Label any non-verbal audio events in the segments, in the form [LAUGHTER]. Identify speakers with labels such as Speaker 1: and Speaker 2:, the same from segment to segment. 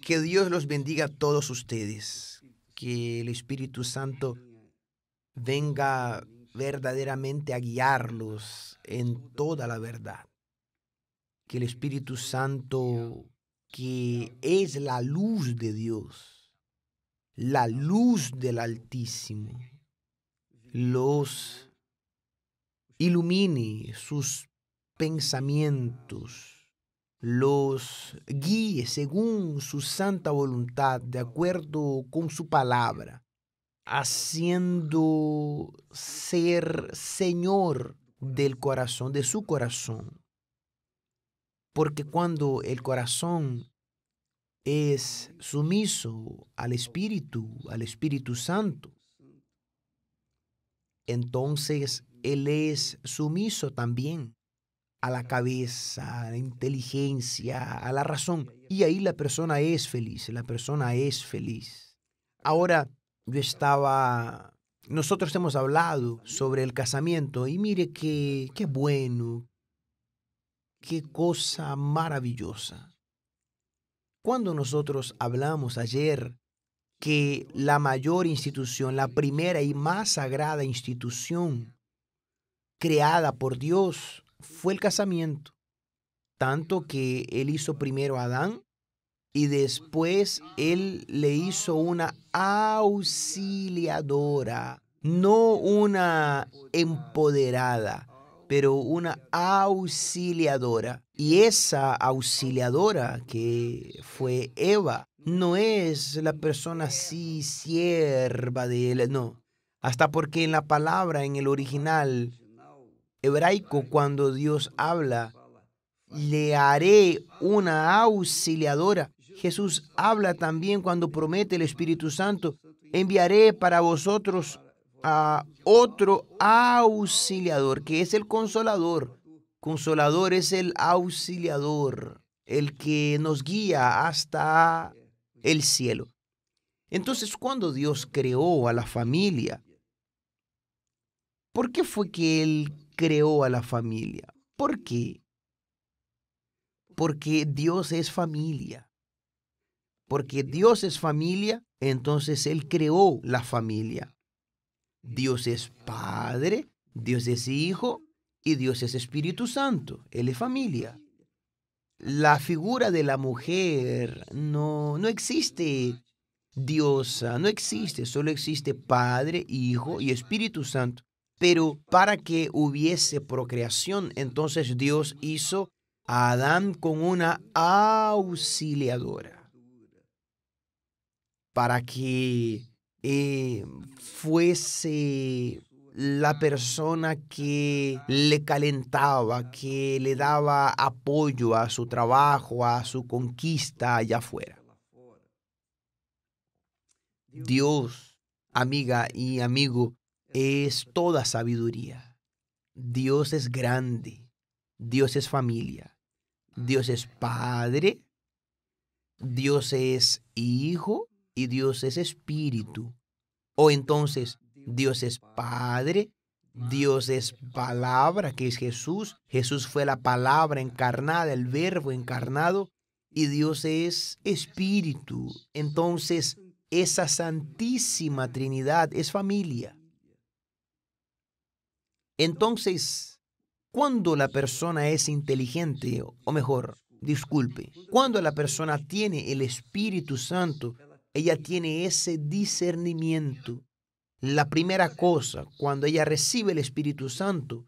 Speaker 1: Que Dios los bendiga a todos ustedes. Que el Espíritu Santo venga verdaderamente a guiarlos en toda la verdad. Que el Espíritu Santo, que es la luz de Dios, la luz del Altísimo, los ilumine sus pensamientos los guíe según su santa voluntad, de acuerdo con su palabra, haciendo ser Señor del corazón, de su corazón. Porque cuando el corazón es sumiso al Espíritu, al Espíritu Santo, entonces Él es sumiso también a la cabeza, a la inteligencia, a la razón. Y ahí la persona es feliz, la persona es feliz. Ahora, yo estaba... Nosotros hemos hablado sobre el casamiento y mire qué, qué bueno, qué cosa maravillosa. Cuando nosotros hablamos ayer que la mayor institución, la primera y más sagrada institución creada por Dios fue el casamiento. Tanto que él hizo primero a Adán y después él le hizo una auxiliadora, no una empoderada, pero una auxiliadora. Y esa auxiliadora que fue Eva no es la persona así sierva de él, no. Hasta porque en la palabra, en el original, hebraico cuando Dios habla, le haré una auxiliadora. Jesús habla también cuando promete el Espíritu Santo, enviaré para vosotros a otro auxiliador, que es el consolador. Consolador es el auxiliador, el que nos guía hasta el cielo. Entonces, cuando Dios creó a la familia, ¿por qué fue que Él creó a la familia. ¿Por qué? Porque Dios es familia. Porque Dios es familia, entonces Él creó la familia. Dios es Padre, Dios es Hijo y Dios es Espíritu Santo. Él es familia. La figura de la mujer no, no existe diosa, no existe, solo existe Padre, Hijo y Espíritu Santo. Pero para que hubiese procreación, entonces Dios hizo a Adán con una auxiliadora. Para que eh, fuese la persona que le calentaba, que le daba apoyo a su trabajo, a su conquista allá afuera. Dios, amiga y amigo, es toda sabiduría. Dios es grande. Dios es familia. Dios es Padre. Dios es Hijo y Dios es Espíritu. O entonces, Dios es Padre, Dios es palabra, que es Jesús. Jesús fue la palabra encarnada, el verbo encarnado, y Dios es Espíritu. Entonces, esa Santísima Trinidad es familia. Entonces, cuando la persona es inteligente, o mejor, disculpe, cuando la persona tiene el Espíritu Santo, ella tiene ese discernimiento. La primera cosa, cuando ella recibe el Espíritu Santo,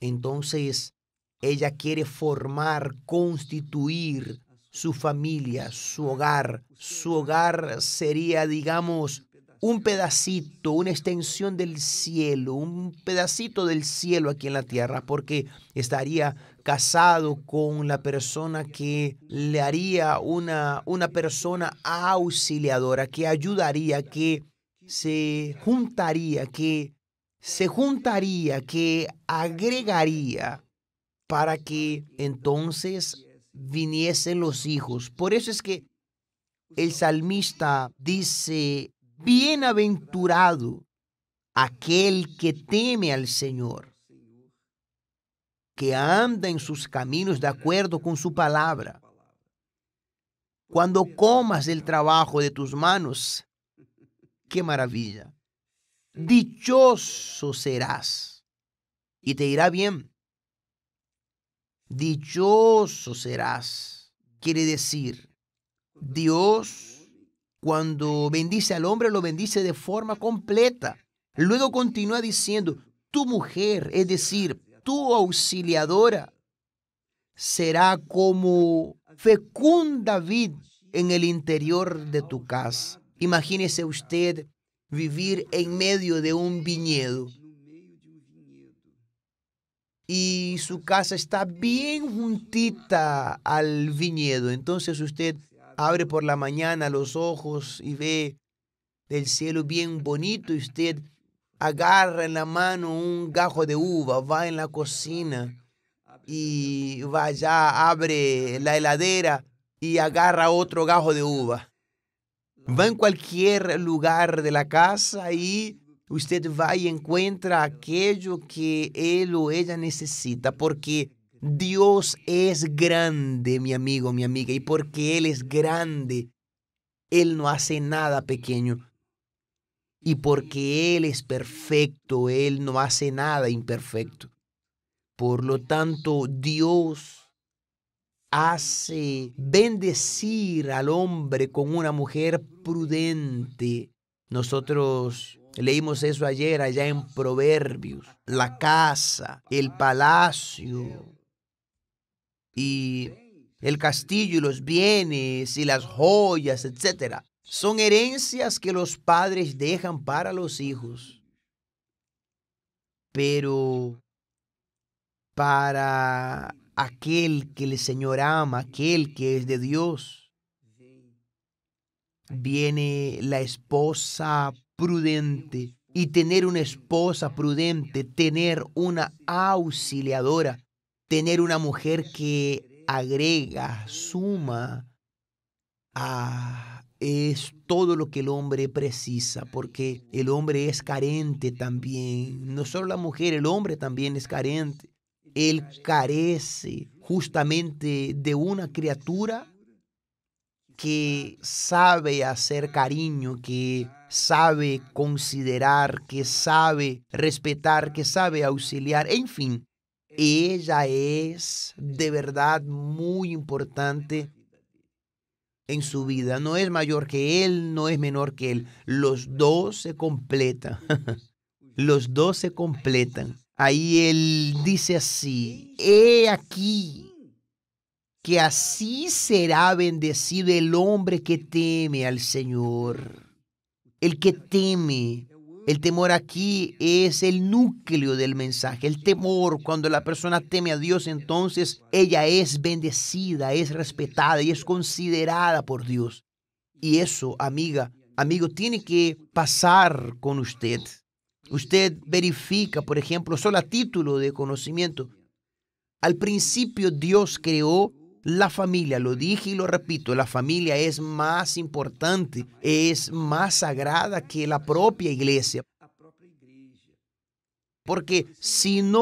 Speaker 1: entonces ella quiere formar, constituir su familia, su hogar. Su hogar sería, digamos, un pedacito, una extensión del cielo, un pedacito del cielo aquí en la tierra, porque estaría casado con la persona que le haría una, una persona auxiliadora, que ayudaría, que se juntaría, que se juntaría, que agregaría para que entonces viniesen los hijos. Por eso es que el salmista dice Bienaventurado aquel que teme al Señor, que anda en sus caminos de acuerdo con su palabra. Cuando comas del trabajo de tus manos, qué maravilla. Dichoso serás y te irá bien. Dichoso serás, quiere decir, Dios cuando bendice al hombre, lo bendice de forma completa. Luego continúa diciendo, tu mujer, es decir, tu auxiliadora, será como fecunda vid en el interior de tu casa. Imagínese usted vivir en medio de un viñedo. Y su casa está bien juntita al viñedo. Entonces usted abre por la mañana los ojos y ve del cielo bien bonito y usted agarra en la mano un gajo de uva, va en la cocina y va allá, abre la heladera y agarra otro gajo de uva. Va en cualquier lugar de la casa y usted va y encuentra aquello que él o ella necesita, porque Dios es grande, mi amigo, mi amiga, y porque Él es grande, Él no hace nada pequeño. Y porque Él es perfecto, Él no hace nada imperfecto. Por lo tanto, Dios hace bendecir al hombre con una mujer prudente. Nosotros leímos eso ayer allá en Proverbios. La casa, el palacio, y el castillo y los bienes y las joyas, etc. Son herencias que los padres dejan para los hijos. Pero para aquel que el Señor ama, aquel que es de Dios, viene la esposa prudente. Y tener una esposa prudente, tener una auxiliadora, tener una mujer que agrega, suma es todo lo que el hombre precisa, porque el hombre es carente también, no solo la mujer, el hombre también es carente. Él carece justamente de una criatura que sabe hacer cariño, que sabe considerar, que sabe respetar, que sabe auxiliar, en fin, ella es de verdad muy importante en su vida. No es mayor que él, no es menor que él. Los dos se completan. [LAUGHS] Los dos se completan. Ahí él dice así, he aquí que así será bendecido el hombre que teme al Señor. El que teme el temor aquí es el núcleo del mensaje. El temor, cuando la persona teme a Dios, entonces ella es bendecida, es respetada y es considerada por Dios. Y eso, amiga, amigo, tiene que pasar con usted. Usted verifica, por ejemplo, solo a título de conocimiento. Al principio Dios creó la familia, lo dije y lo repito, la familia es más importante, es más sagrada que la propia iglesia. Porque si no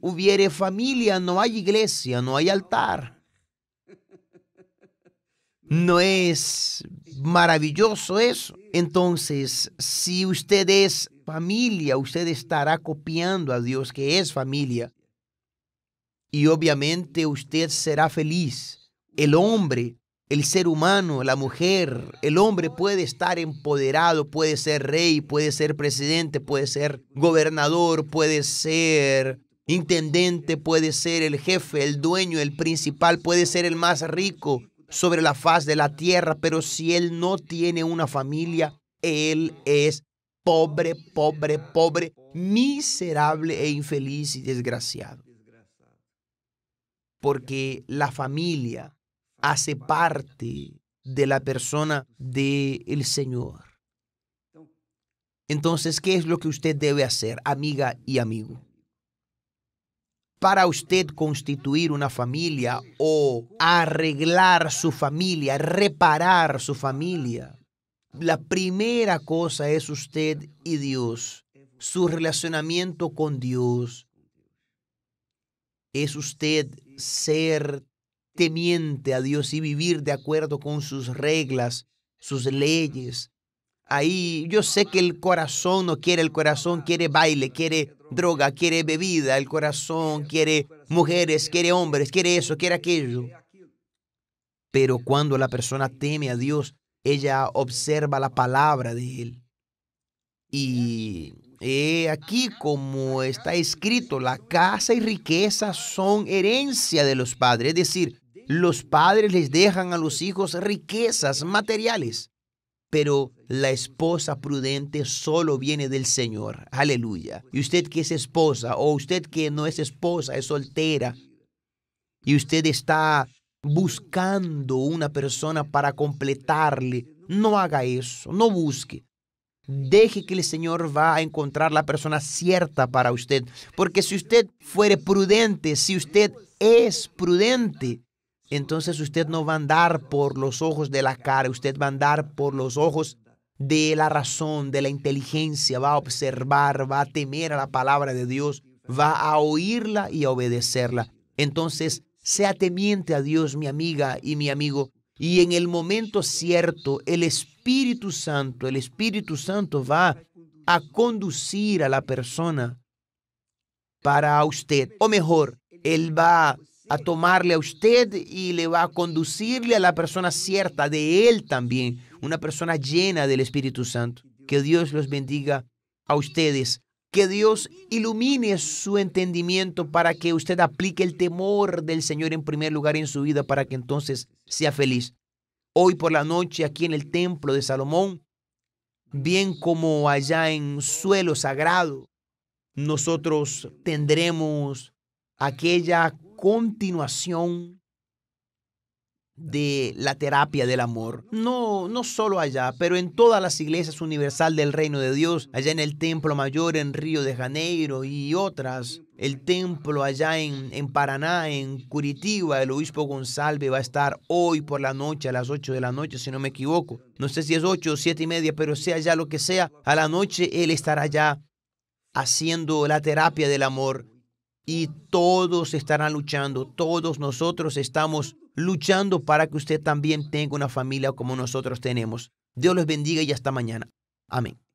Speaker 1: hubiere familia, no hay iglesia, no hay altar. ¿No es maravilloso eso? Entonces, si usted es familia, usted estará copiando a Dios que es familia y obviamente usted será feliz. El hombre, el ser humano, la mujer, el hombre puede estar empoderado, puede ser rey, puede ser presidente, puede ser gobernador, puede ser intendente, puede ser el jefe, el dueño, el principal, puede ser el más rico sobre la faz de la tierra, pero si él no tiene una familia, él es pobre, pobre, pobre, miserable e infeliz y desgraciado porque la familia hace parte de la persona del Señor. Entonces, ¿qué es lo que usted debe hacer, amiga y amigo? Para usted constituir una familia o arreglar su familia, reparar su familia, la primera cosa es usted y Dios, su relacionamiento con Dios. Es usted ser temiente a Dios y vivir de acuerdo con sus reglas, sus leyes. Ahí yo sé que el corazón no quiere, el corazón quiere baile, quiere droga, quiere bebida, el corazón quiere mujeres, quiere hombres, quiere eso, quiere aquello. Pero cuando la persona teme a Dios, ella observa la palabra de Él. Y eh, aquí, como está escrito, la casa y riqueza son herencia de los padres. Es decir, los padres les dejan a los hijos riquezas materiales. Pero la esposa prudente solo viene del Señor. Aleluya. Y usted que es esposa o usted que no es esposa, es soltera, y usted está buscando una persona para completarle, no haga eso, no busque. Deje que el Señor va a encontrar la persona cierta para usted. Porque si usted fuere prudente, si usted es prudente, entonces usted no va a andar por los ojos de la cara, usted va a andar por los ojos de la razón, de la inteligencia, va a observar, va a temer a la palabra de Dios, va a oírla y a obedecerla. Entonces, sea temiente a Dios, mi amiga y mi amigo, y en el momento cierto, el Espíritu Espíritu Santo, el Espíritu Santo va a conducir a la persona para usted. O mejor, Él va a tomarle a usted y le va a conducirle a la persona cierta, de Él también, una persona llena del Espíritu Santo. Que Dios los bendiga a ustedes. Que Dios ilumine su entendimiento para que usted aplique el temor del Señor en primer lugar en su vida para que entonces sea feliz hoy por la noche aquí en el templo de Salomón, bien como allá en suelo sagrado, nosotros tendremos aquella continuación de la terapia del amor. No, no solo allá, pero en todas las iglesias universal del reino de Dios, allá en el Templo Mayor en Río de Janeiro y otras, el templo allá en, en Paraná, en Curitiba, el obispo González va a estar hoy por la noche, a las 8 de la noche, si no me equivoco. No sé si es 8 o 7 y media, pero sea ya lo que sea, a la noche él estará allá haciendo la terapia del amor y todos estarán luchando, todos nosotros estamos luchando para que usted también tenga una familia como nosotros tenemos. Dios los bendiga y hasta mañana. Amén.